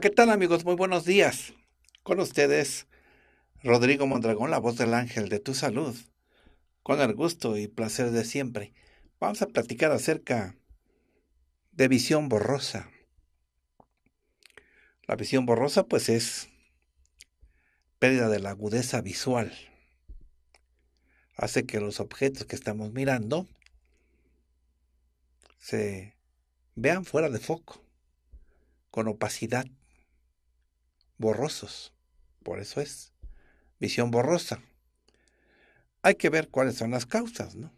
¿qué tal amigos? Muy buenos días. Con ustedes, Rodrigo Mondragón, la voz del ángel de tu salud. Con el gusto y placer de siempre, vamos a platicar acerca de visión borrosa. La visión borrosa pues es pérdida de la agudeza visual. Hace que los objetos que estamos mirando se vean fuera de foco, con opacidad borrosos. Por eso es visión borrosa. Hay que ver cuáles son las causas, ¿no?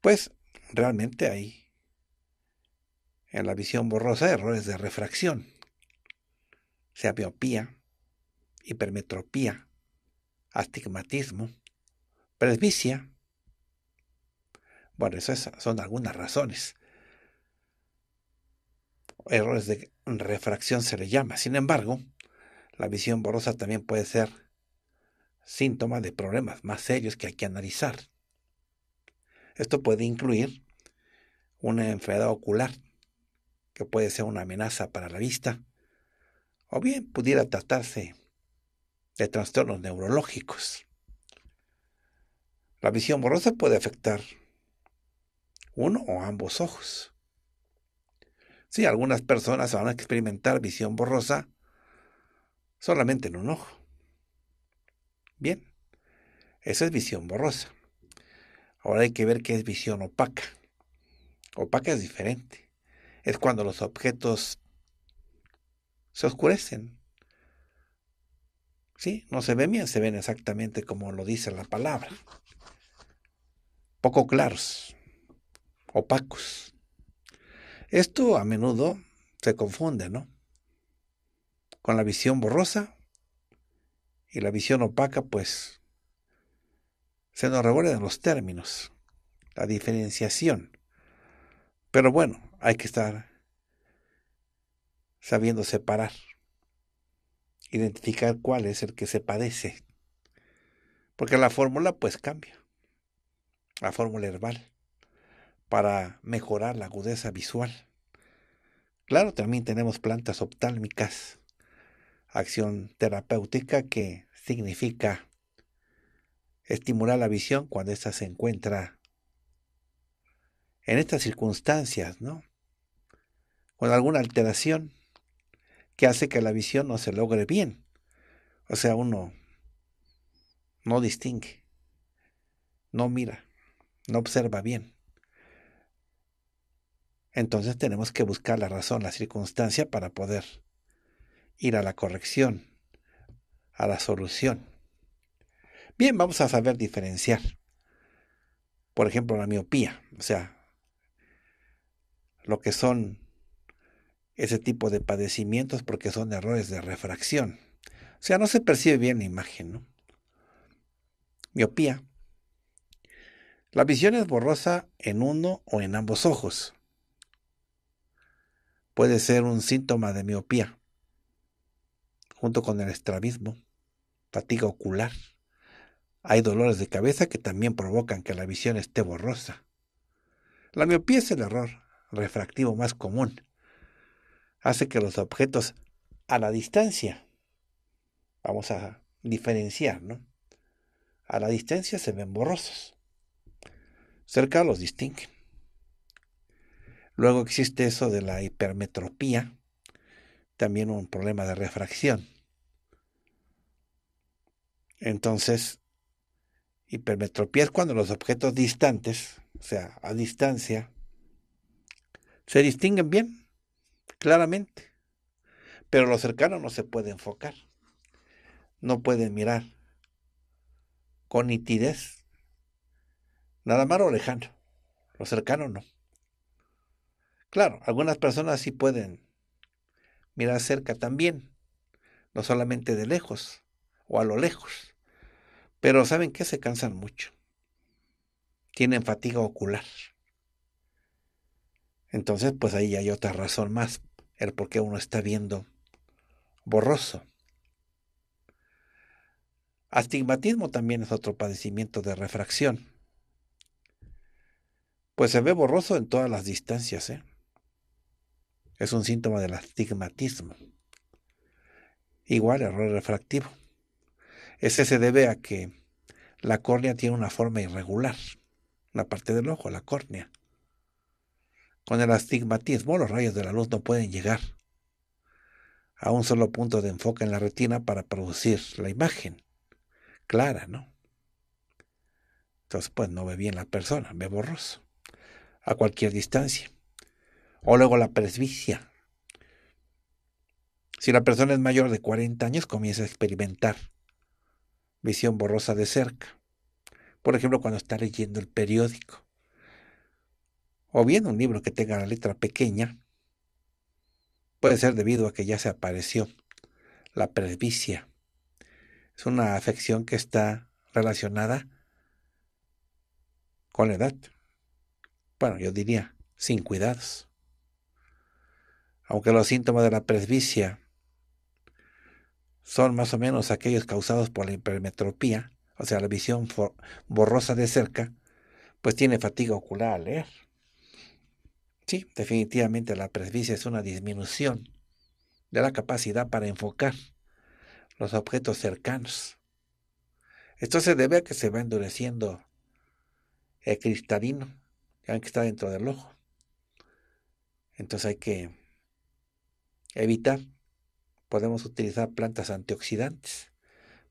Pues realmente hay en la visión borrosa errores de refracción, sea miopía, hipermetropía, astigmatismo, presbicia. Bueno, esas son algunas razones errores de refracción se le llama. Sin embargo, la visión borrosa también puede ser síntoma de problemas más serios que hay que analizar. Esto puede incluir una enfermedad ocular, que puede ser una amenaza para la vista, o bien pudiera tratarse de trastornos neurológicos. La visión borrosa puede afectar uno o ambos ojos. Sí, algunas personas van a experimentar visión borrosa solamente en un ojo. Bien, esa es visión borrosa. Ahora hay que ver qué es visión opaca. Opaca es diferente. Es cuando los objetos se oscurecen. Sí, no se ven bien, se ven exactamente como lo dice la palabra. Poco claros, opacos. Esto a menudo se confunde, ¿no? Con la visión borrosa y la visión opaca, pues se nos revuelven los términos, la diferenciación. Pero bueno, hay que estar sabiendo separar, identificar cuál es el que se padece, porque la fórmula pues cambia, la fórmula herbal para mejorar la agudeza visual. Claro, también tenemos plantas oftálmicas, acción terapéutica que significa estimular la visión cuando ésta se encuentra en estas circunstancias, ¿no? Con alguna alteración que hace que la visión no se logre bien. O sea, uno no distingue, no mira, no observa bien entonces tenemos que buscar la razón, la circunstancia para poder ir a la corrección, a la solución. Bien, vamos a saber diferenciar. Por ejemplo, la miopía, o sea, lo que son ese tipo de padecimientos porque son errores de refracción. O sea, no se percibe bien la imagen, ¿no? Miopía. La visión es borrosa en uno o en ambos ojos puede ser un síntoma de miopía, junto con el estrabismo, fatiga ocular. Hay dolores de cabeza que también provocan que la visión esté borrosa. La miopía es el error refractivo más común. Hace que los objetos a la distancia, vamos a diferenciar, ¿no? A la distancia se ven borrosos. Cerca los distinguen. Luego existe eso de la hipermetropía, también un problema de refracción. Entonces, hipermetropía es cuando los objetos distantes, o sea, a distancia, se distinguen bien, claramente, pero lo cercano no se puede enfocar, no puede mirar con nitidez, nada más lo lejano, lo cercano no. Claro, algunas personas sí pueden mirar cerca también, no solamente de lejos o a lo lejos, pero saben que se cansan mucho, tienen fatiga ocular. Entonces, pues ahí hay otra razón más, el por qué uno está viendo borroso. Astigmatismo también es otro padecimiento de refracción. Pues se ve borroso en todas las distancias, ¿eh? Es un síntoma del astigmatismo. Igual error refractivo. Ese se debe a que la córnea tiene una forma irregular, la parte del ojo, la córnea. Con el astigmatismo los rayos de la luz no pueden llegar a un solo punto de enfoque en la retina para producir la imagen clara, ¿no? Entonces, pues no ve bien la persona, ve borroso, a cualquier distancia. O luego la presbicia. Si la persona es mayor de 40 años, comienza a experimentar visión borrosa de cerca. Por ejemplo, cuando está leyendo el periódico. O bien un libro que tenga la letra pequeña. Puede ser debido a que ya se apareció la presbicia. Es una afección que está relacionada con la edad. Bueno, yo diría sin cuidados aunque los síntomas de la presbicia son más o menos aquellos causados por la hipermetropía, o sea, la visión borrosa de cerca, pues tiene fatiga ocular al leer. Sí, definitivamente la presbicia es una disminución de la capacidad para enfocar los objetos cercanos. Esto se debe a que se va endureciendo el cristalino, que está dentro del ojo. Entonces hay que evitar. Podemos utilizar plantas antioxidantes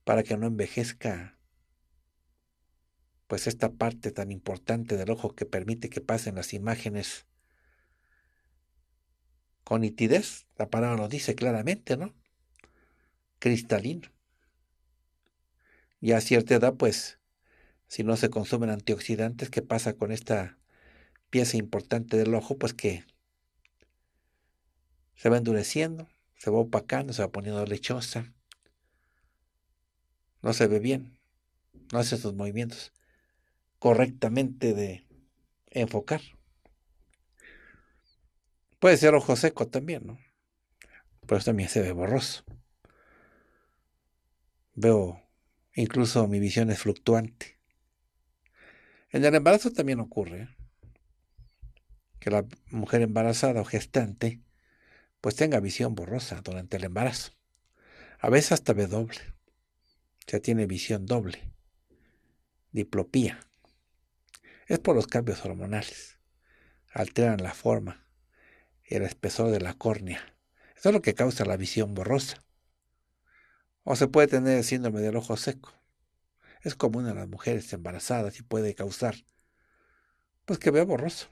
para que no envejezca pues esta parte tan importante del ojo que permite que pasen las imágenes con nitidez, la palabra lo dice claramente, ¿no? Cristalino. Y a cierta edad, pues, si no se consumen antioxidantes, ¿qué pasa con esta pieza importante del ojo? Pues que se va endureciendo, se va opacando, se va poniendo lechosa. No se ve bien, no hace estos movimientos correctamente de enfocar. Puede ser ojo seco también, ¿no? Pero también se ve borroso. Veo, incluso mi visión es fluctuante. En el embarazo también ocurre ¿eh? que la mujer embarazada o gestante pues tenga visión borrosa durante el embarazo. A veces hasta ve doble. Ya tiene visión doble. Diplopía. Es por los cambios hormonales. Alteran la forma y el espesor de la córnea. Eso es lo que causa la visión borrosa. O se puede tener el síndrome del ojo seco. Es común en las mujeres embarazadas y puede causar pues que vea borroso.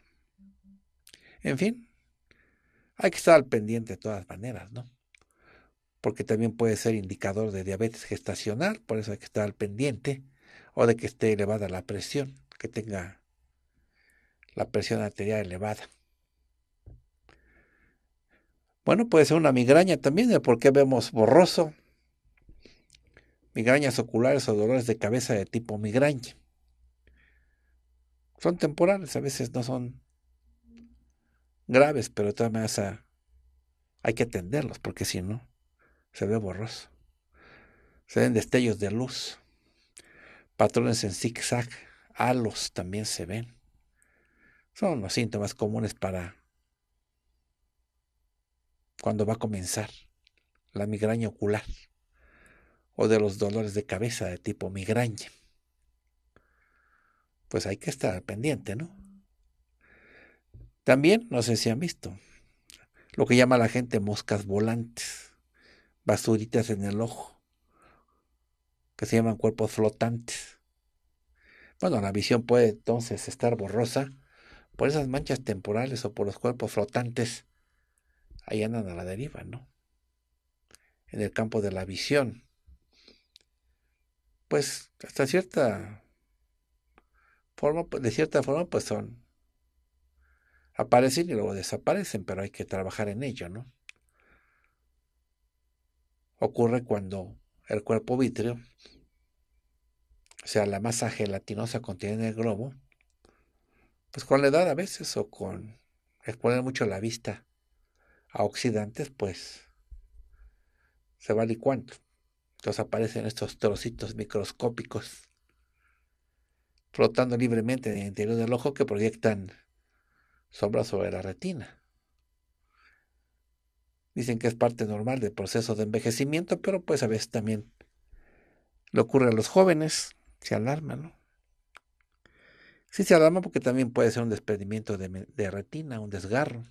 En fin, hay que estar al pendiente de todas maneras, ¿no? Porque también puede ser indicador de diabetes gestacional, por eso hay que estar al pendiente, o de que esté elevada la presión, que tenga la presión arterial elevada. Bueno, puede ser una migraña también, de por qué vemos borroso, migrañas oculares o dolores de cabeza de tipo migraña. Son temporales, a veces no son graves, pero de hay que atenderlos, porque si no, se ve borroso. Se ven destellos de luz, patrones en zigzag, halos también se ven. Son los síntomas comunes para cuando va a comenzar la migraña ocular o de los dolores de cabeza de tipo migraña. Pues hay que estar pendiente, ¿no? También, no sé si han visto, lo que llama la gente moscas volantes, basuritas en el ojo, que se llaman cuerpos flotantes. Bueno, la visión puede entonces estar borrosa por esas manchas temporales o por los cuerpos flotantes. Ahí andan a la deriva, ¿no? En el campo de la visión. Pues hasta cierta forma, de cierta forma, pues son aparecen y luego desaparecen, pero hay que trabajar en ello, ¿no? Ocurre cuando el cuerpo vítreo, o sea, la masa gelatinosa contiene el globo, pues con la edad a veces o con, exponer mucho la vista a oxidantes, pues se va licuando. Entonces aparecen estos trocitos microscópicos flotando libremente en el interior del ojo que proyectan sombra sobre la retina. Dicen que es parte normal del proceso de envejecimiento, pero pues a veces también le ocurre a los jóvenes, se alarma, ¿no? Sí se alarma porque también puede ser un desprendimiento de, de retina, un desgarro.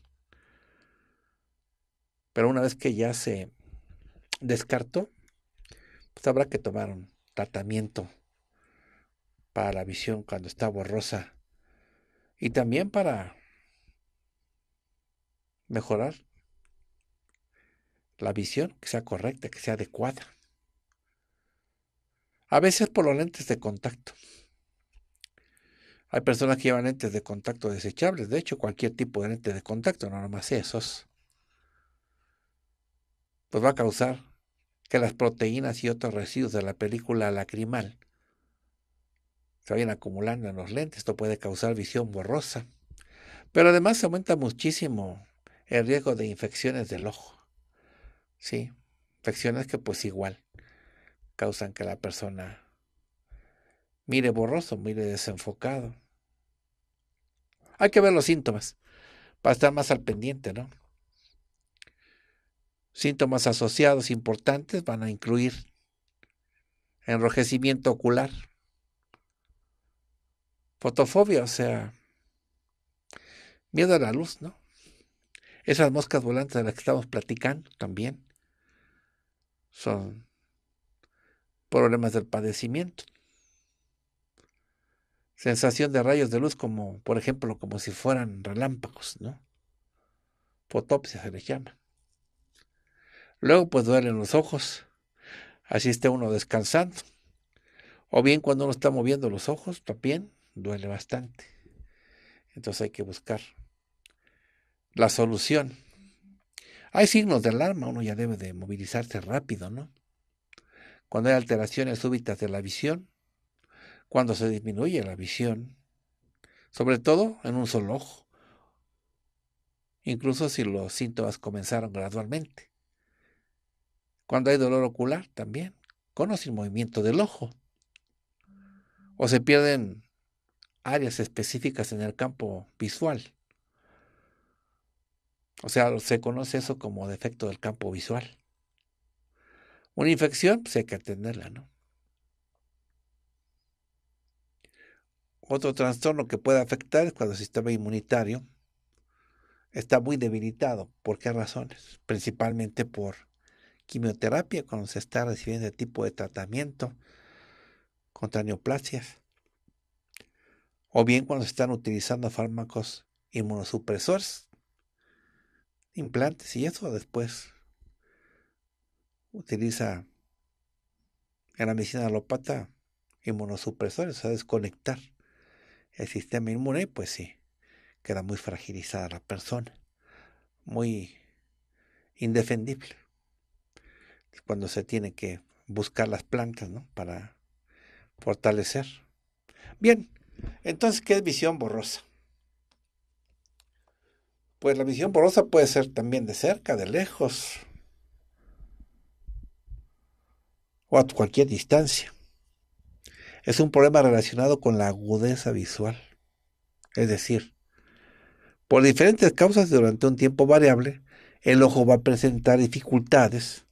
Pero una vez que ya se descartó, pues habrá que tomar un tratamiento para la visión cuando está borrosa y también para mejorar la visión, que sea correcta, que sea adecuada. A veces por los lentes de contacto. Hay personas que llevan lentes de contacto desechables, de hecho, cualquier tipo de lente de contacto, no nomás esos. Pues va a causar que las proteínas y otros residuos de la película lacrimal se vayan acumulando en los lentes. Esto puede causar visión borrosa. Pero además aumenta muchísimo el riesgo de infecciones del ojo. Sí, infecciones que pues igual causan que la persona mire borroso, mire desenfocado. Hay que ver los síntomas para estar más al pendiente, ¿no? Síntomas asociados importantes van a incluir enrojecimiento ocular, fotofobia, o sea, miedo a la luz, ¿no? Esas moscas volantes de las que estamos platicando también son problemas del padecimiento. Sensación de rayos de luz como, por ejemplo, como si fueran relámpagos, ¿no? Fotopsia se les llama. Luego, pues duelen los ojos. Así esté uno descansando. O bien cuando uno está moviendo los ojos, también duele bastante. Entonces hay que buscar la solución. Hay signos de alarma, uno ya debe de movilizarse rápido, ¿no? Cuando hay alteraciones súbitas de la visión, cuando se disminuye la visión, sobre todo en un solo ojo, incluso si los síntomas comenzaron gradualmente. Cuando hay dolor ocular también, conoce el movimiento del ojo. O se pierden áreas específicas en el campo visual. O sea, se conoce eso como defecto del campo visual. Una infección, pues hay que atenderla, ¿no? Otro trastorno que puede afectar es cuando el sistema inmunitario está muy debilitado. ¿Por qué razones? Principalmente por quimioterapia, cuando se está recibiendo ese tipo de tratamiento contra neoplasias, o bien cuando se están utilizando fármacos inmunosupresores, implantes y eso después utiliza en la medicina alopata inmunosupresores, o sea, desconectar el sistema inmune, pues sí, queda muy fragilizada la persona, muy indefendible. Cuando se tiene que buscar las plantas, ¿no? Para fortalecer. Bien, entonces, ¿qué es visión borrosa? Pues la visión borrosa puede ser también de cerca, de lejos, o a cualquier distancia. Es un problema relacionado con la agudeza visual. Es decir, por diferentes causas durante un tiempo variable, el ojo va a presentar dificultades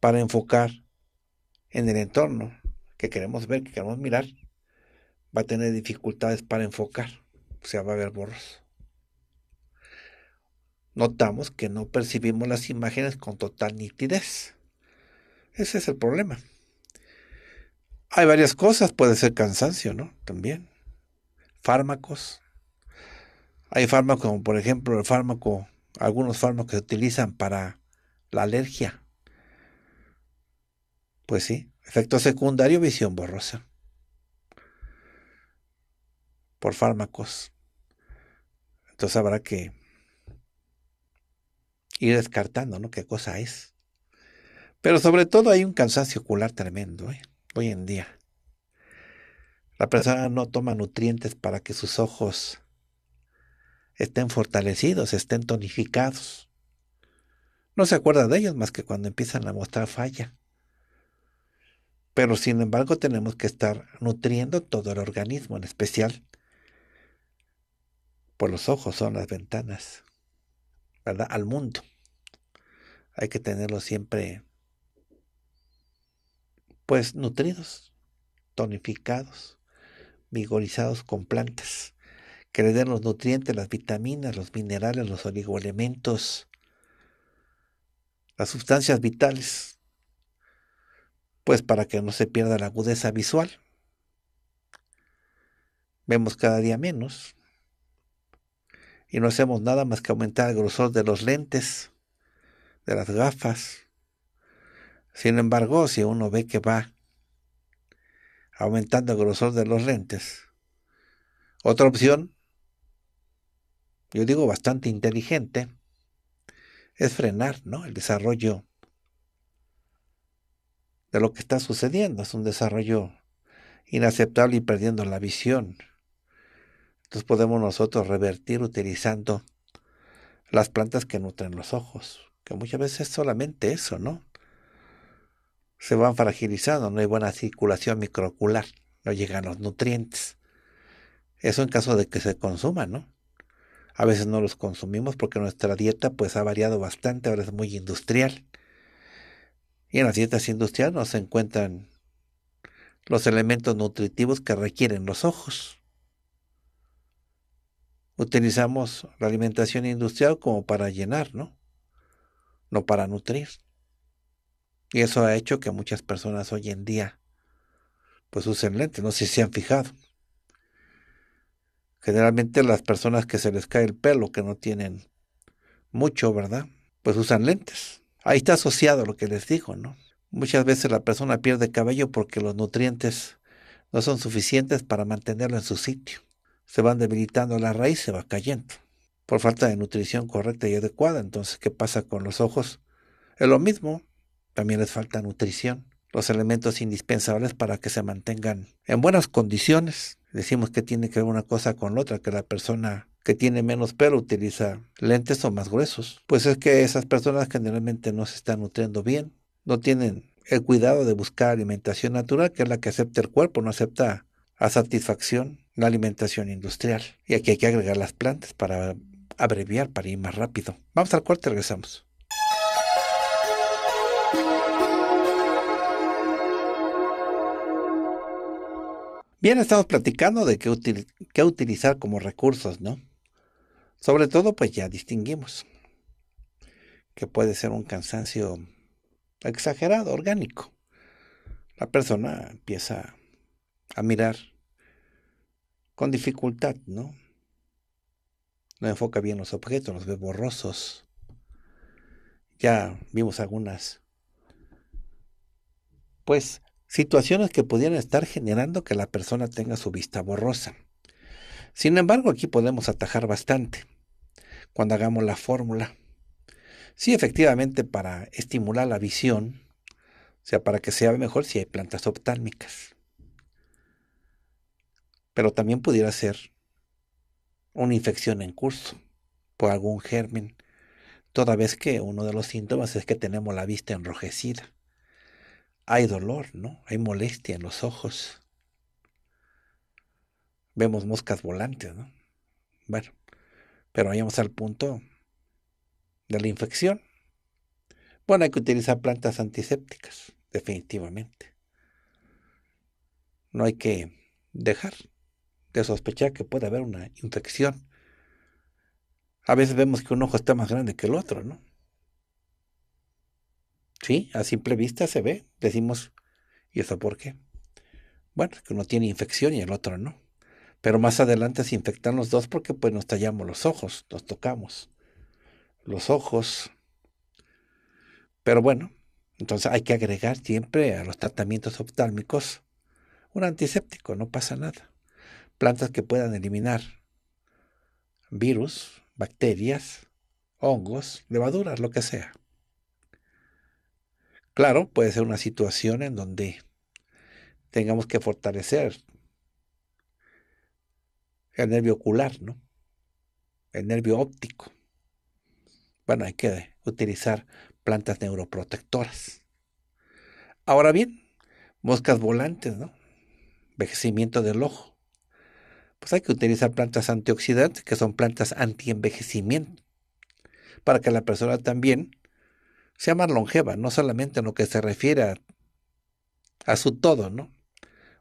para enfocar en el entorno que queremos ver, que queremos mirar. Va a tener dificultades para enfocar, o sea, va a haber borroso notamos que no percibimos las imágenes con total nitidez. Ese es el problema. Hay varias cosas, puede ser cansancio, ¿no? También. Fármacos. Hay fármacos como por ejemplo el fármaco, algunos fármacos que se utilizan para la alergia. Pues sí, efecto secundario, visión borrosa. Por fármacos. Entonces habrá que ir descartando, ¿no? ¿Qué cosa es? Pero sobre todo hay un cansancio ocular tremendo ¿eh? hoy en día. La persona no toma nutrientes para que sus ojos estén fortalecidos, estén tonificados. No se acuerda de ellos más que cuando empiezan a mostrar falla. Pero sin embargo tenemos que estar nutriendo todo el organismo, en especial, por los ojos son las ventanas. Al mundo. Hay que tenerlos siempre, pues, nutridos, tonificados, vigorizados con plantas, que den los nutrientes, las vitaminas, los minerales, los oligoelementos, las sustancias vitales, pues para que no se pierda la agudeza visual. Vemos cada día menos, y no hacemos nada más que aumentar el grosor de los lentes, de las gafas. Sin embargo, si uno ve que va aumentando el grosor de los lentes, otra opción, yo digo bastante inteligente, es frenar ¿no? el desarrollo de lo que está sucediendo. Es un desarrollo inaceptable y perdiendo la visión. Entonces podemos nosotros revertir utilizando las plantas que nutren los ojos, que muchas veces es solamente eso, ¿no? Se van fragilizando, no hay buena circulación microocular, no llegan los nutrientes. Eso en caso de que se consuman, ¿no? A veces no los consumimos porque nuestra dieta pues ha variado bastante, ahora es muy industrial. Y en las dietas industriales no se encuentran los elementos nutritivos que requieren los ojos utilizamos la alimentación industrial como para llenar, ¿no? No para nutrir. Y eso ha hecho que muchas personas hoy en día pues usen lentes, no sé si se han fijado. Generalmente las personas que se les cae el pelo, que no tienen mucho, ¿verdad? Pues usan lentes. Ahí está asociado lo que les digo, ¿no? Muchas veces la persona pierde cabello porque los nutrientes no son suficientes para mantenerlo en su sitio se van debilitando la raíz, se va cayendo, por falta de nutrición correcta y adecuada. Entonces, ¿qué pasa con los ojos? Es lo mismo, también les falta nutrición, los elementos indispensables para que se mantengan en buenas condiciones. Decimos que tiene que ver una cosa con la otra, que la persona que tiene menos pelo utiliza lentes o más gruesos. Pues es que esas personas generalmente no se están nutriendo bien, no tienen el cuidado de buscar alimentación natural, que es la que acepta el cuerpo, no acepta a satisfacción la alimentación industrial. Y aquí hay que agregar las plantas para abreviar, para ir más rápido. Vamos al y regresamos. Bien, estamos platicando de qué utilizar como recursos, ¿no? Sobre todo, pues ya distinguimos que puede ser un cansancio exagerado, orgánico. La persona empieza a mirar con dificultad, ¿no? No enfoca bien los objetos, los ve borrosos. Ya vimos algunas, pues, situaciones que pudieran estar generando que la persona tenga su vista borrosa. Sin embargo, aquí podemos atajar bastante cuando hagamos la fórmula. Sí, efectivamente, para estimular la visión, o sea, para que se vea mejor si hay plantas optálmicas pero también pudiera ser una infección en curso por algún germen, toda vez que uno de los síntomas es que tenemos la vista enrojecida. Hay dolor, ¿no? Hay molestia en los ojos. Vemos moscas volantes, ¿no? Bueno, pero vayamos al punto de la infección. Bueno, hay que utilizar plantas antisépticas, definitivamente. No hay que dejar sospechar que puede haber una infección. A veces vemos que un ojo está más grande que el otro, ¿no? Sí, a simple vista se ve. Decimos, ¿y eso por qué? Bueno, que uno tiene infección y el otro no. Pero más adelante se infectan los dos porque pues nos tallamos los ojos, nos tocamos los ojos. Pero bueno, entonces hay que agregar siempre a los tratamientos oftálmicos un antiséptico, no pasa nada plantas que puedan eliminar virus, bacterias, hongos, levaduras, lo que sea. Claro, puede ser una situación en donde tengamos que fortalecer el nervio ocular, ¿no? El nervio óptico. Bueno, hay que utilizar plantas neuroprotectoras. Ahora bien, moscas volantes, ¿no? Envejecimiento del ojo pues hay que utilizar plantas antioxidantes, que son plantas anti-envejecimiento, para que la persona también sea más longeva, no solamente en lo que se refiere a, su todo, ¿no?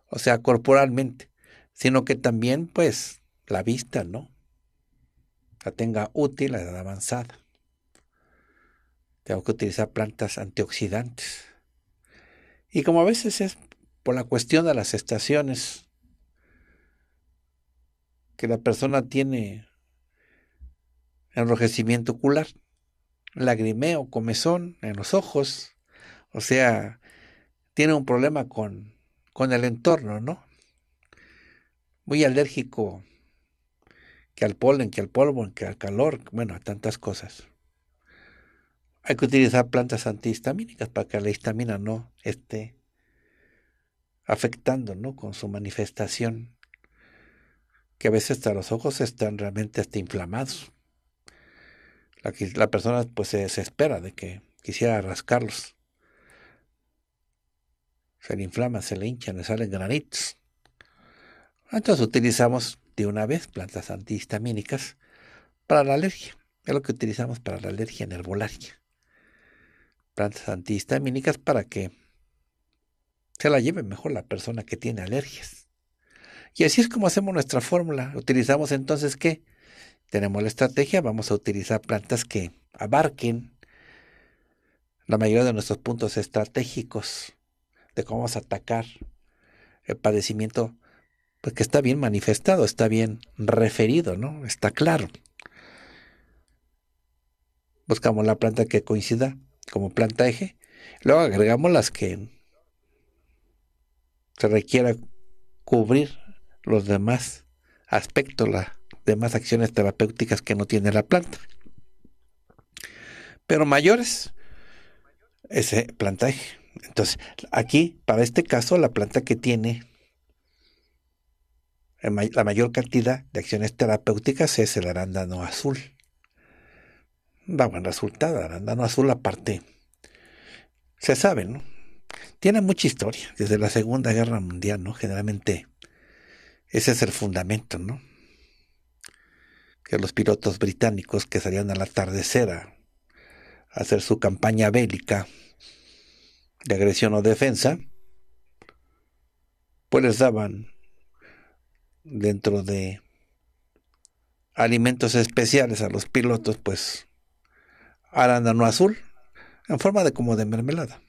O sea, corporalmente, sino que también, pues, la vista, ¿no? La tenga útil, la edad avanzada. Tengo que utilizar plantas antioxidantes. Y como a veces es por la cuestión de las estaciones, que la persona tiene enrojecimiento ocular, lagrimeo, comezón en los ojos, o sea, tiene un problema con, con el entorno, ¿no? Muy alérgico que al polen, que al polvo, que al calor, bueno, a tantas cosas. Hay que utilizar plantas antihistamínicas para que la histamina no esté afectando, ¿no? Con su manifestación que a veces hasta los ojos están realmente hasta inflamados. La, persona pues se desespera de que quisiera rascarlos. Se le inflama, se le hinchan, le salen granitos. Entonces utilizamos de una vez plantas antihistamínicas para la alergia. Es lo que utilizamos para la alergia en Plantas antihistamínicas para que se la lleve mejor la persona que tiene alergias. Y así es como hacemos nuestra fórmula. Utilizamos entonces qué? Tenemos la estrategia, vamos a utilizar plantas que abarquen la mayoría de nuestros puntos estratégicos de cómo vamos a atacar el padecimiento, porque pues, está bien manifestado, está bien referido, ¿no? Está claro. Buscamos la planta que coincida como planta eje, luego agregamos las que se requiera cubrir los demás aspectos, las demás acciones terapéuticas que no tiene la planta. Pero mayores, ese plantaje. Entonces, aquí, para este caso, la planta que tiene la mayor cantidad de acciones terapéuticas es el arándano azul. Da buen resultado, arándano azul aparte. Se sabe, ¿no? Tiene mucha historia, desde la Segunda Guerra Mundial, ¿no? Generalmente ese es el fundamento, ¿no? Que los pilotos británicos que salían al atardecer a hacer su campaña bélica de agresión o defensa, pues les daban dentro de alimentos especiales a los pilotos, pues arándano azul, en forma de como de mermelada.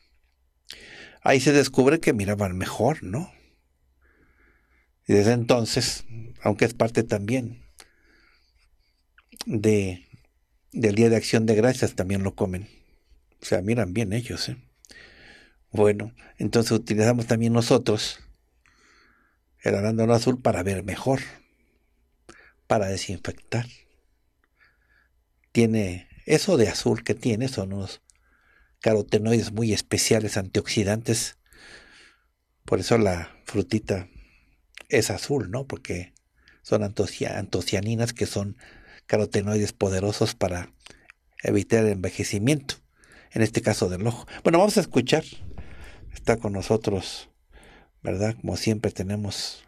Ahí se descubre que miraban mejor, ¿no? Y desde entonces, aunque es parte también de, del Día de Acción de Gracias, también lo comen. O sea, miran bien ellos. ¿eh? Bueno, entonces utilizamos también nosotros el arándano azul para ver mejor, para desinfectar. Tiene eso de azul que tiene, son unos carotenoides muy especiales antioxidantes. Por eso la frutita es azul, ¿no? Porque son antocianinas que son carotenoides poderosos para evitar el envejecimiento, en este caso del ojo. Bueno, vamos a escuchar. Está con nosotros, ¿verdad? Como siempre tenemos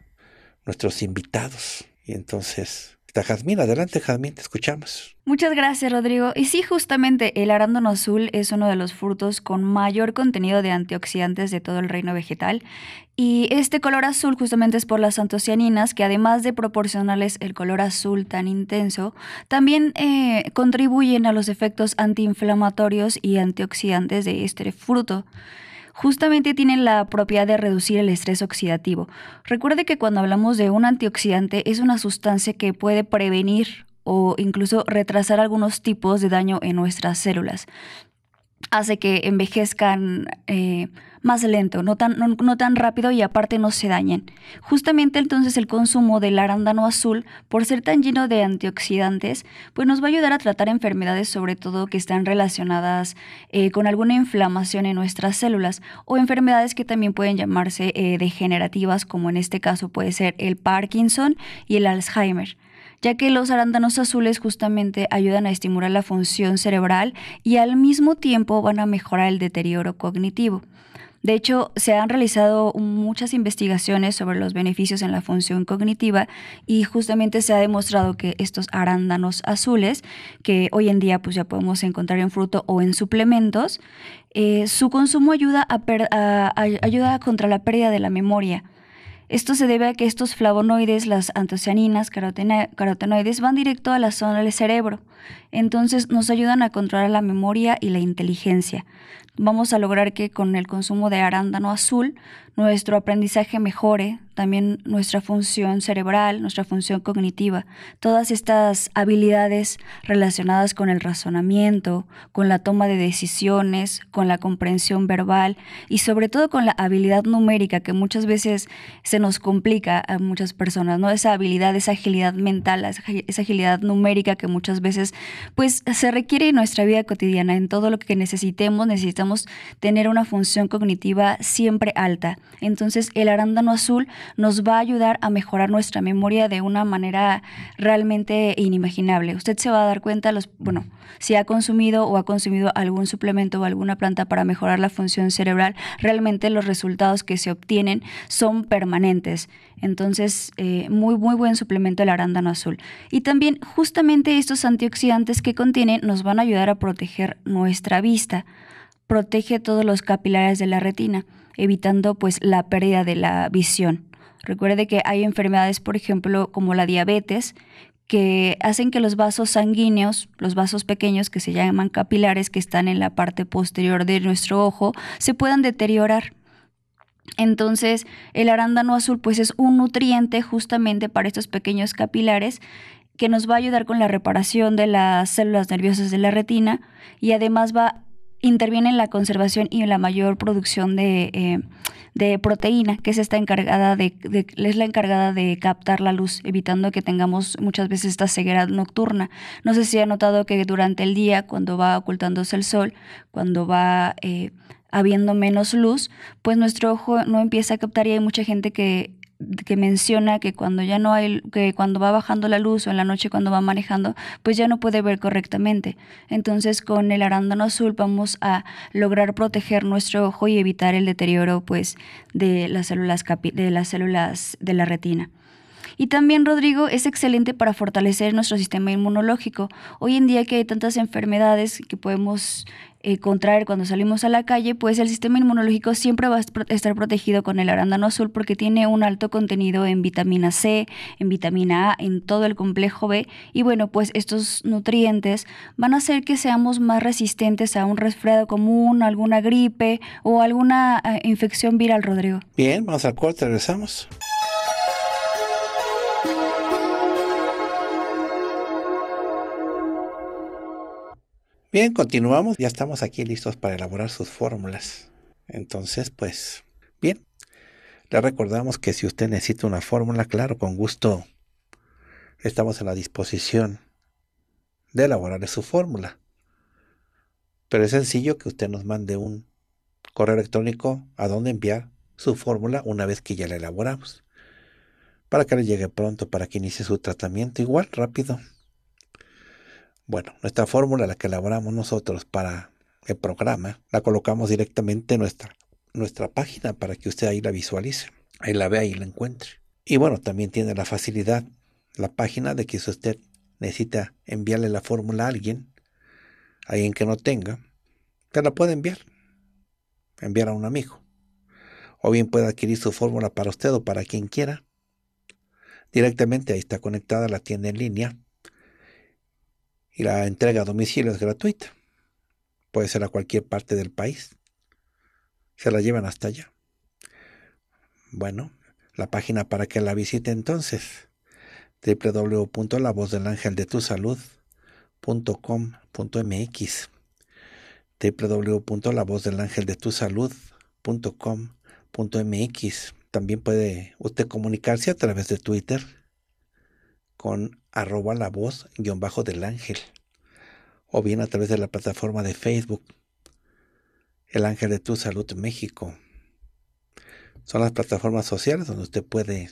nuestros invitados y entonces Está Jazmín, adelante Jazmín, te escuchamos. Muchas gracias Rodrigo. Y sí, justamente el arándano azul es uno de los frutos con mayor contenido de antioxidantes de todo el reino vegetal. Y este color azul justamente es por las antocianinas que además de proporcionarles el color azul tan intenso, también eh, contribuyen a los efectos antiinflamatorios y antioxidantes de este fruto justamente tienen la propiedad de reducir el estrés oxidativo. Recuerde que cuando hablamos de un antioxidante es una sustancia que puede prevenir o incluso retrasar algunos tipos de daño en nuestras células. Hace que envejezcan eh, más lento, no tan, rápido y aparte no se dañen. Justamente entonces el consumo del arándano azul, por ser tan lleno de antioxidantes, pues nos va a ayudar a tratar enfermedades sobre todo que están relacionadas eh, con alguna inflamación en nuestras células o enfermedades que también pueden llamarse eh, degenerativas, como en este caso puede ser el Parkinson y el Alzheimer ya que los arándanos azules justamente ayudan a estimular la función cerebral y al mismo tiempo van a mejorar el deterioro cognitivo. De hecho, se han realizado muchas investigaciones sobre los beneficios en la función cognitiva y justamente se ha demostrado que estos arándanos azules, que hoy en día pues ya podemos encontrar en fruto o en suplementos, eh, su consumo ayuda, a ayuda contra la pérdida de la memoria. Esto se debe a que estos flavonoides, las antocianinas, carotenoides, van directo a la zona del cerebro. Entonces nos ayudan a controlar la memoria y la inteligencia. Vamos a lograr que con el consumo de arándano azul nuestro aprendizaje mejore, también nuestra función cerebral, nuestra función cognitiva, todas estas habilidades relacionadas con el razonamiento, con la toma de decisiones, con la comprensión verbal y sobre todo con la habilidad numérica que muchas veces se nos complica a muchas personas, ¿no? Esa habilidad, esa agilidad mental, esa agilidad numérica que muchas veces pues se requiere en nuestra vida cotidiana, en todo lo que necesitemos, necesitamos tener una función cognitiva siempre alta. Entonces, el arándano azul nos va a ayudar a mejorar nuestra memoria de una manera realmente inimaginable. Usted se va a dar cuenta, los, bueno, si ha consumido o ha consumido algún suplemento o alguna planta para mejorar la función cerebral, realmente los resultados que se obtienen son permanentes. Entonces, eh, muy, muy buen suplemento el arándano azul. Y también justamente estos antioxidantes que contiene nos van a ayudar a proteger nuestra vista. Protege todos los capilares de la retina, evitando pues la pérdida de la visión. Recuerde que hay enfermedades, por ejemplo, como la diabetes, que hacen que los vasos sanguíneos, los vasos pequeños que se llaman capilares, que están en la parte posterior de nuestro ojo, se puedan deteriorar. Entonces, el arándano azul pues es un nutriente justamente para estos pequeños capilares que nos va a ayudar con la reparación de las células nerviosas de la retina y además va interviene en la conservación y en la mayor producción de, eh, proteína, que es, esta encargada de, es la encargada de captar la luz, evitando que tengamos muchas veces esta ceguera nocturna. No sé si ha notado que durante el día, cuando va ocultándose el sol, cuando va... Eh, habiendo menos luz, pues nuestro ojo no empieza a captar y hay mucha gente que, que menciona que cuando ya no hay, que cuando va bajando la luz o en la noche cuando va manejando, pues ya no puede ver correctamente. Entonces con el arándano azul vamos a lograr proteger nuestro ojo y evitar el deterioro pues de las células, de las células de la retina. Y también, Rodrigo, es excelente para fortalecer nuestro sistema inmunológico. Hoy en día que hay tantas enfermedades que podemos eh, contraer cuando salimos a la calle, pues el sistema inmunológico siempre va a estar protegido con el arándano azul porque tiene un alto contenido en vitamina C, en vitamina A, en todo el complejo B. Y bueno, pues estos nutrientes van a hacer que seamos más resistentes a un resfriado común, alguna gripe o alguna eh, infección viral, Rodrigo. Bien, vamos al corte, regresamos. Bien, continuamos. Ya estamos aquí listos para elaborar sus fórmulas. Entonces, pues, bien. Le recordamos que si usted necesita una fórmula, claro, con gusto estamos a la disposición de elaborar su fórmula. Pero es sencillo que usted nos mande un correo electrónico a donde enviar su fórmula una vez que ya la elaboramos para que le llegue pronto, para que inicie su tratamiento igual rápido. Bueno, nuestra fórmula, la que elaboramos nosotros para el programa, la colocamos directamente en nuestra, nuestra página para que usted ahí la visualice, ahí la vea y la encuentre. Y bueno, también tiene la facilidad, la página de que si usted necesita enviarle la fórmula a alguien, alguien que no tenga, que la puede enviar, enviar a un amigo. O bien puede adquirir su fórmula para usted o para quien quiera directamente, ahí está conectada la tienda en línea y la entrega a domicilio es gratuita. Puede ser a cualquier parte del país. Se la llevan hasta allá. Bueno, la página para que la visite entonces www.lavozdelangeldetusalud.com.mx www.lavozdelangeldetusalud.com.mx también puede usted comunicarse a través de Twitter con arroba la voz guión bajo del ángel o bien a través de la plataforma de Facebook El Ángel de Tu Salud México. Son las plataformas sociales donde usted puede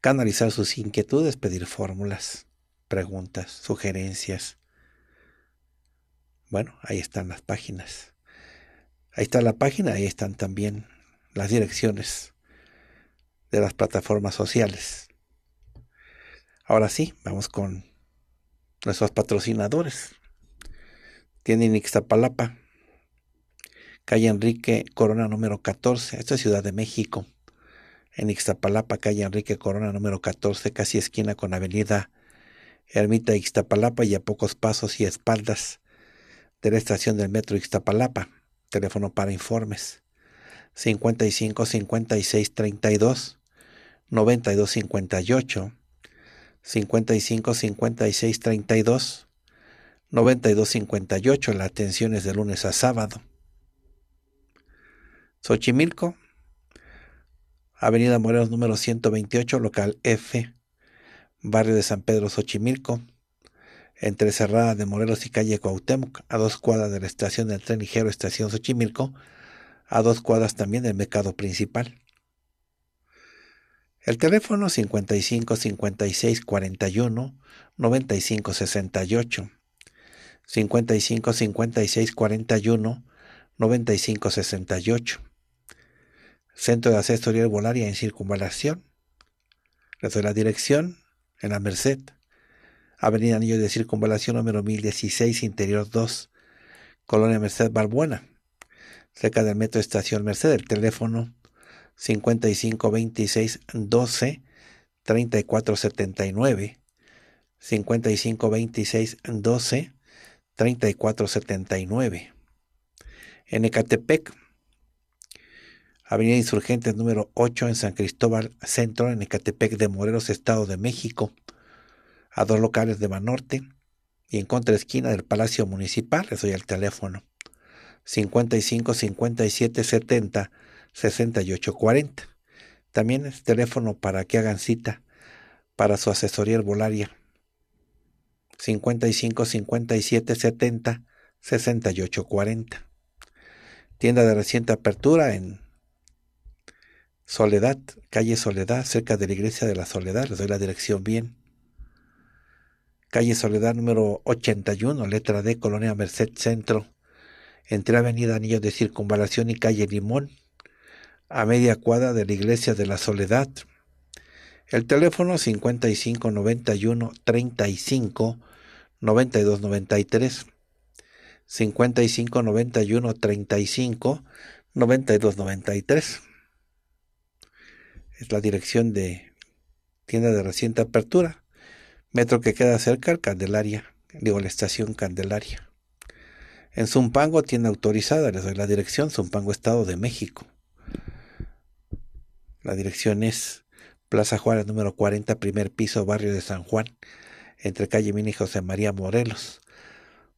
canalizar sus inquietudes, pedir fórmulas, preguntas, sugerencias. Bueno, ahí están las páginas. Ahí está la página, ahí están también las direcciones de las plataformas sociales. Ahora sí, vamos con nuestros patrocinadores. Tienen Ixtapalapa, calle Enrique Corona número 14, esta es Ciudad de México. En Ixtapalapa, calle Enrique Corona número 14, casi esquina con avenida Ermita Ixtapalapa y a pocos pasos y espaldas de la estación del metro Ixtapalapa. Teléfono para informes 55 56 32 92 58 55 56 32 92 58 la atención es de lunes a sábado Xochimilco Avenida Morelos número 128 local F barrio de San Pedro Xochimilco entre Cerrada de Morelos y calle Cuauhtémoc a dos cuadras de la estación del tren ligero estación Xochimilco a dos cuadras también del mercado principal. El teléfono 55 56 41 95 55 56 41 95 68. Centro de Asesoría Arbolaria en Circunvalación. Les doy la dirección en la Merced. Avenida Anillo de Circunvalación número 1016, Interior 2, Colonia Merced Balbuena cerca del metro Estación Merced. El teléfono 55 26 12 34 79. 12 34 79. En Ecatepec, Avenida Insurgentes número 8 en San Cristóbal Centro, en Ecatepec de Moreros, Estado de México, a dos locales de Banorte y en contra esquina del Palacio Municipal. Les doy el teléfono 55 57 70 68 40. También es teléfono para que hagan cita para su asesoría herbolaria. 55 57 70 68 40. Tienda de reciente apertura en Soledad, calle Soledad, cerca de la iglesia de la Soledad. Les doy la dirección bien. Calle Soledad número 81, letra D, Colonia Merced Centro, entre Avenida Anillo de Circunvalación y Calle Limón, a media cuadra de la Iglesia de la Soledad. El teléfono 5591 91 35 92 93. 35 92 93. Es la dirección de tienda de reciente apertura. Metro que queda cerca al Candelaria, digo la estación Candelaria. En Zumpango tiene autorizada, les doy la dirección, Zumpango Estado de México. La dirección es Plaza Juárez número 40, primer piso, barrio de San Juan, entre calle Mina y José María Morelos,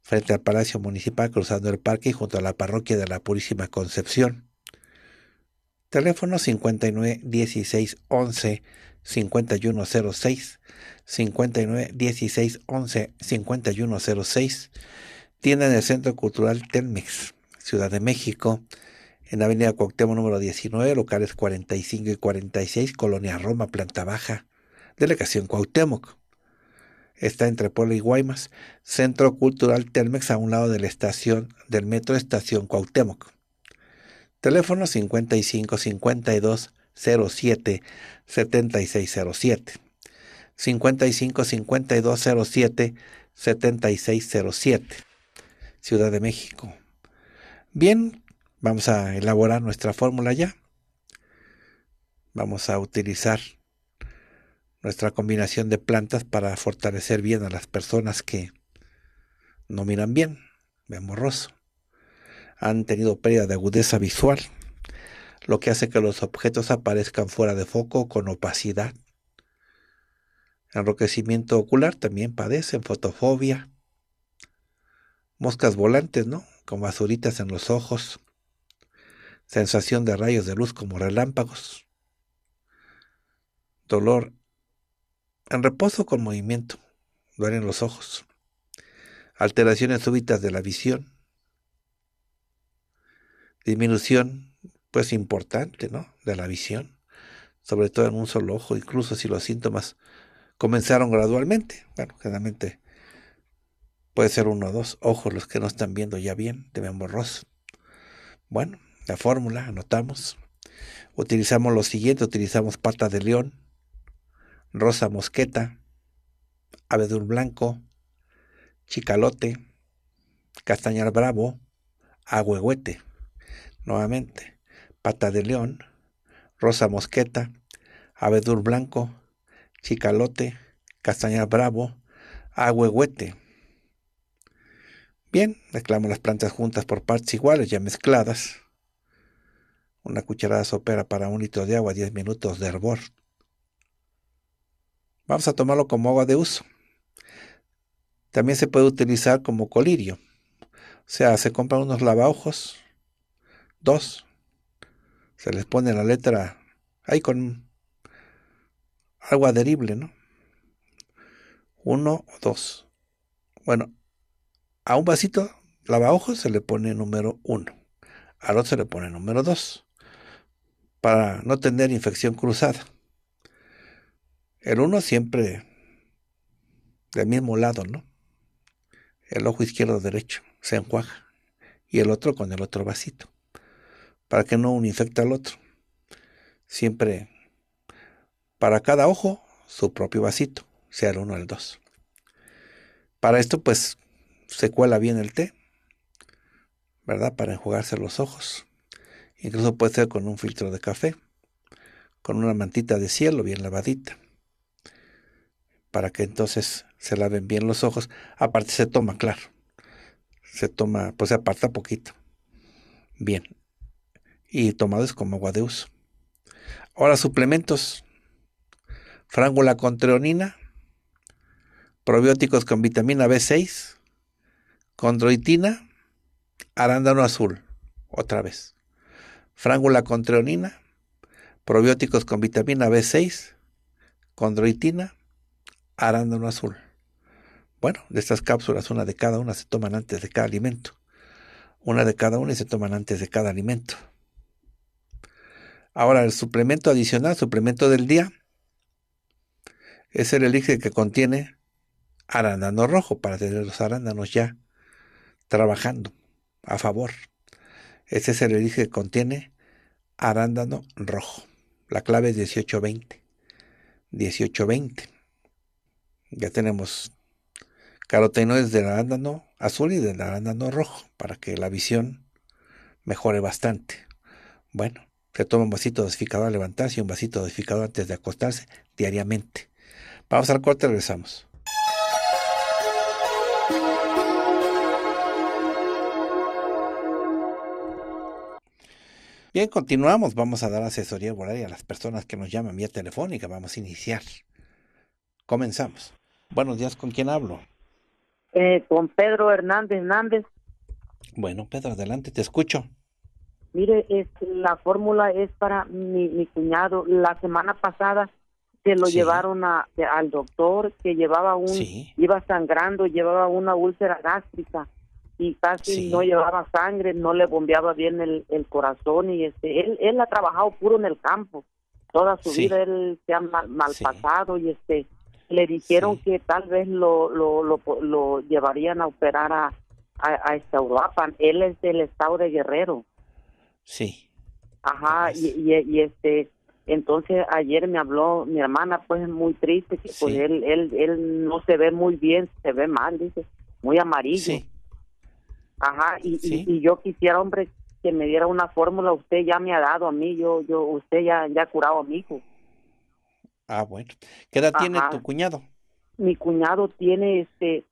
frente al Palacio Municipal, cruzando el parque y junto a la parroquia de la Purísima Concepción. Teléfono 59 16 5106 59 5106 tienda en el Centro Cultural Telmex, Ciudad de México, en Avenida Cuauhtémoc número 19, locales 45 y 46, Colonia Roma, planta baja, Delegación Cuauhtémoc. Está entre Puebla y Guaymas, Centro Cultural Telmex a un lado de la estación del metro Estación Cuauhtémoc. Teléfono 55 52 07 7607. 55 52 07 7607. Ciudad de México. Bien, vamos a elaborar nuestra fórmula ya. Vamos a utilizar nuestra combinación de plantas para fortalecer bien a las personas que no miran bien, ven borroso. Han tenido pérdida de agudeza visual, lo que hace que los objetos aparezcan fuera de foco con opacidad. Enroquecimiento ocular también padecen fotofobia, moscas volantes, ¿no? Como azuritas en los ojos, sensación de rayos de luz como relámpagos, dolor en reposo con movimiento, duelen los ojos, alteraciones súbitas de la visión, disminución, pues importante, ¿no? De la visión, sobre todo en un solo ojo, incluso si los síntomas comenzaron gradualmente, bueno, generalmente Puede ser uno o dos. Ojos, los que no están viendo ya bien, te ven borroso. Bueno, la fórmula, anotamos. Utilizamos lo siguiente, utilizamos pata de león, rosa mosqueta, abedul blanco, chicalote, castañar bravo, agüehuete. Nuevamente, pata de león, rosa mosqueta, abedul blanco, chicalote, castañar bravo, agüehuete. Bien, mezclamos las plantas juntas por partes iguales, ya mezcladas. Una cucharada sopera para un litro de agua, 10 minutos de hervor. Vamos a tomarlo como agua de uso. También se puede utilizar como colirio. O sea, se compran unos lavaojos, dos. Se les pone la letra ahí con agua adherible, ¿no? Uno o dos. Bueno, a un vasito lava ojos se le pone número uno. al otro se le pone número 2, para no tener infección cruzada. El uno siempre del mismo lado, ¿no? El ojo izquierdo derecho se enjuaga y el otro con el otro vasito, para que no un infecte al otro. Siempre para cada ojo su propio vasito, sea el 1 o el 2. Para esto, pues se cuela bien el té, ¿verdad? Para enjugarse los ojos. Incluso puede ser con un filtro de café, con una mantita de cielo bien lavadita, para que entonces se laven bien los ojos. Aparte se toma, claro. Se toma, pues se aparta poquito. Bien. Y tomado es como agua de uso. Ahora suplementos. Frángula con treonina, probióticos con vitamina B6, condroitina, arándano azul, otra vez. Frángula con treonina, probióticos con vitamina B6, condroitina, arándano azul. Bueno, de estas cápsulas, una de cada una se toman antes de cada alimento. Una de cada una y se toman antes de cada alimento. Ahora, el suplemento adicional, suplemento del día, es el elixir que contiene arándano rojo para tener los arándanos ya trabajando a favor. Este es el elixir que contiene arándano rojo. La clave es 1820. 1820. Ya tenemos carotenoides del arándano azul y del arándano rojo para que la visión mejore bastante. Bueno, se toma un vasito dosificador al levantarse y un vasito edificado antes de acostarse diariamente. Vamos al corte, regresamos. Bien, continuamos. Vamos a dar asesoría horaria a las personas que nos llaman vía telefónica. Vamos a iniciar. Comenzamos. Buenos días, ¿con quién hablo? Eh, con Pedro Hernández Hernández. Bueno, Pedro, adelante, te escucho. Mire, la fórmula es para mi, cuñado. La semana pasada se lo llevaron al doctor que llevaba un, iba sangrando, llevaba una úlcera gástrica y casi no llevaba sangre, no le bombeaba bien el, el corazón y este él ha trabajado puro en el campo. Toda su vida él se ha mal, pasado y este le dijeron que tal vez lo, lo, lo, lo llevarían a operar a, a, a Él es del estado de Guerrero. Sí. Ajá, y, este, entonces ayer me habló mi hermana, pues muy triste, que pues él, él, él no se ve muy bien, se ve mal, dice, muy amarillo. Ajá, y, yo quisiera, hombre, que me diera una fórmula. Usted ya me ha dado a mí, yo, yo, usted ya, ya ha curado a mi hijo. Ah, bueno. ¿Qué edad tiene tu cuñado? Mi cuñado tiene este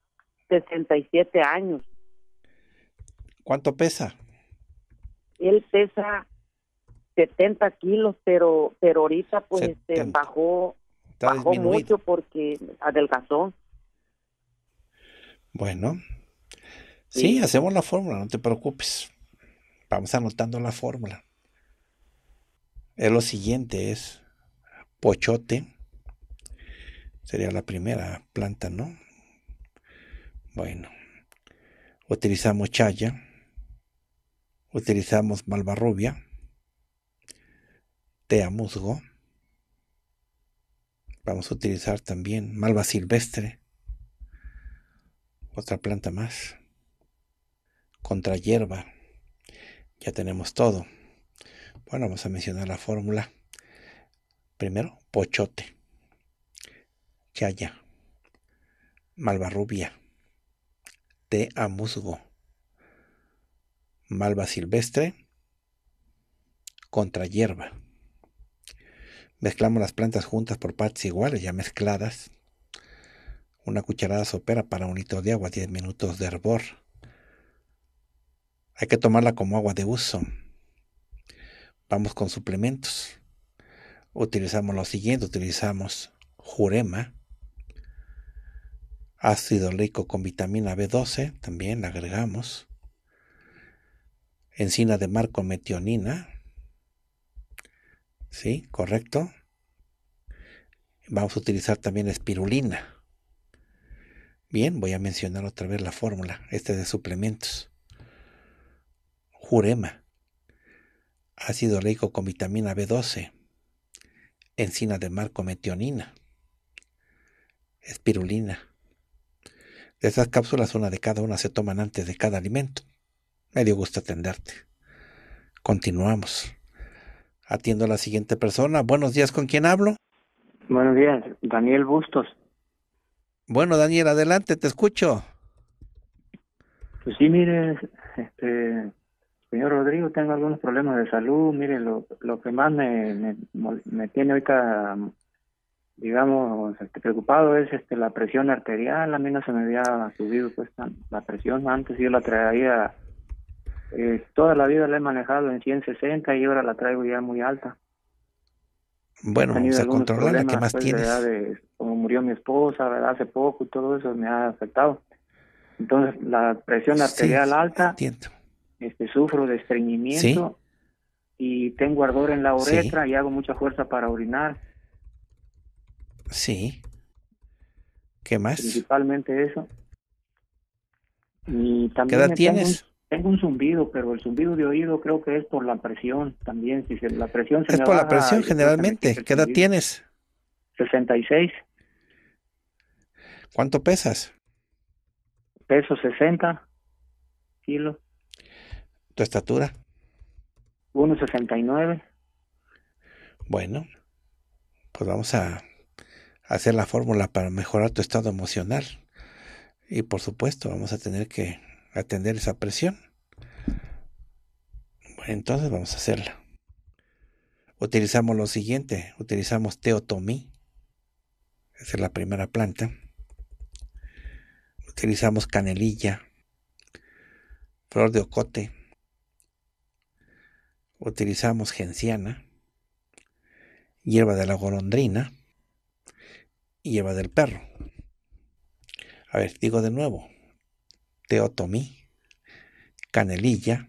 67 años. ¿Cuánto pesa? Él pesa 70 kilos, pero pero ahorita pues este, bajó, bajó mucho porque adelgazó. Bueno, Sí, hacemos la fórmula, no te preocupes. Vamos anotando la fórmula. Es lo siguiente, es pochote. Sería la primera planta, ¿no? Bueno. Utilizamos chaya. Utilizamos malvarrubia. Tea musgo. Vamos a utilizar también malva silvestre. Otra planta más contra hierba. Ya tenemos todo. Bueno, vamos a mencionar la fórmula. Primero, pochote, chaya, rubia, té a musgo, malva silvestre contra hierba. Mezclamos las plantas juntas por partes iguales, ya mezcladas. Una cucharada sopera para un litro de agua, 10 minutos de hervor hay que tomarla como agua de uso. Vamos con suplementos. Utilizamos lo siguiente, utilizamos jurema, ácido rico con vitamina B12, también agregamos, encina de mar con metionina, ¿sí? ¿Correcto? Vamos a utilizar también espirulina. Bien, voy a mencionar otra vez la fórmula, este de suplementos. Jurema. Ácido rico con vitamina B12. Encina de mar con metionina. Espirulina. De esas cápsulas, una de cada una se toman antes de cada alimento. Me dio gusto atenderte. Continuamos. Atiendo a la siguiente persona. Buenos días, ¿con quién hablo? Buenos días, Daniel Bustos. Bueno, Daniel, adelante, te escucho. Pues sí, mire, este, Señor Rodrigo, tengo algunos problemas de salud. Mire, lo, que más me, tiene ahorita, digamos, este, preocupado es este, la presión arterial. A mí no se me había subido pues, la presión. Antes yo la traía, eh, toda la vida la he manejado en 160 y ahora la traigo ya muy alta. Bueno, vamos a controlar que más pues, tienes. como murió mi esposa, Hace poco y todo eso me ha afectado. Entonces, la presión arterial alta. Entiendo este, sufro de estreñimiento y tengo ardor en la uretra y hago mucha fuerza para orinar. Sí. ¿Qué más? Principalmente eso. Y también ¿Qué edad tienes? Tengo un zumbido, pero el zumbido de oído creo que es por la presión también. Si la presión se es por la presión este, generalmente. ¿Qué edad tienes? 66. ¿Cuánto pesas? Peso 60 kilos. ¿Tu estatura? 1,69. Bueno, pues vamos a hacer la fórmula para mejorar tu estado emocional. Y por supuesto, vamos a tener que atender esa presión. Bueno, entonces vamos a hacerla. Utilizamos lo siguiente, utilizamos teotomí. Esa es la primera planta. Utilizamos canelilla, flor de ocote, utilizamos genciana, hierba de la golondrina y hierba del perro. A ver, digo de nuevo, teotomí, canelilla,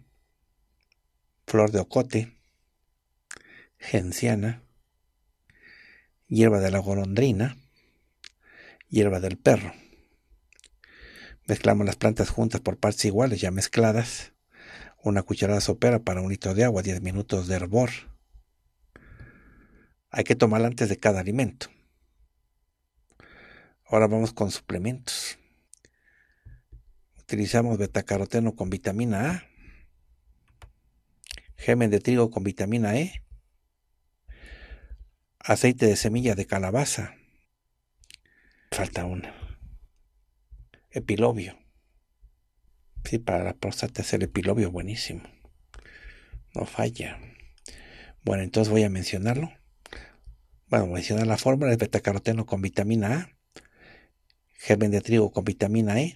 flor de ocote, genciana, hierba de la golondrina, hierba del perro. Mezclamos las plantas juntas por partes iguales, ya mezcladas una cucharada sopera para un litro de agua, 10 minutos de hervor. Hay que tomarla antes de cada alimento. Ahora vamos con suplementos. Utilizamos betacaroteno con vitamina A, gemen de trigo con vitamina E, aceite de semilla de calabaza. Falta una. Epilobio. Sí, para la próstata es el epilobio, buenísimo. No falla. Bueno, entonces voy a mencionarlo. Bueno, mencionar la fórmula es betacaroteno con vitamina A, germen de trigo con vitamina E,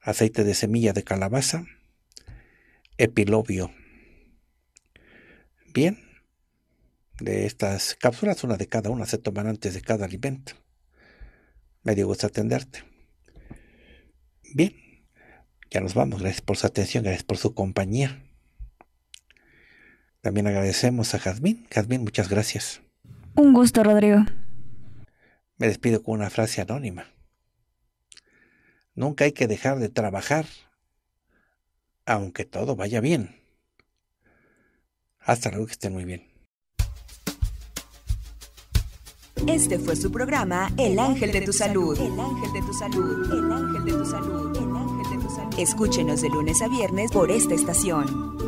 aceite de semilla de calabaza, epilobio. Bien, de estas cápsulas, una de cada una se toman antes de cada alimento. Me dio gusto atenderte. Bien, ya nos vamos. Gracias por su atención, gracias por su compañía. También agradecemos a Jazmín. Jazmín, muchas gracias. Un gusto, Rodrigo. Me despido con una frase anónima. Nunca hay que dejar de trabajar, aunque todo vaya bien. Hasta luego, que estén muy bien. Este fue su programa El Ángel de tu Salud. El Ángel de tu Salud. El Ángel de Escúchenos de lunes a viernes por esta estación.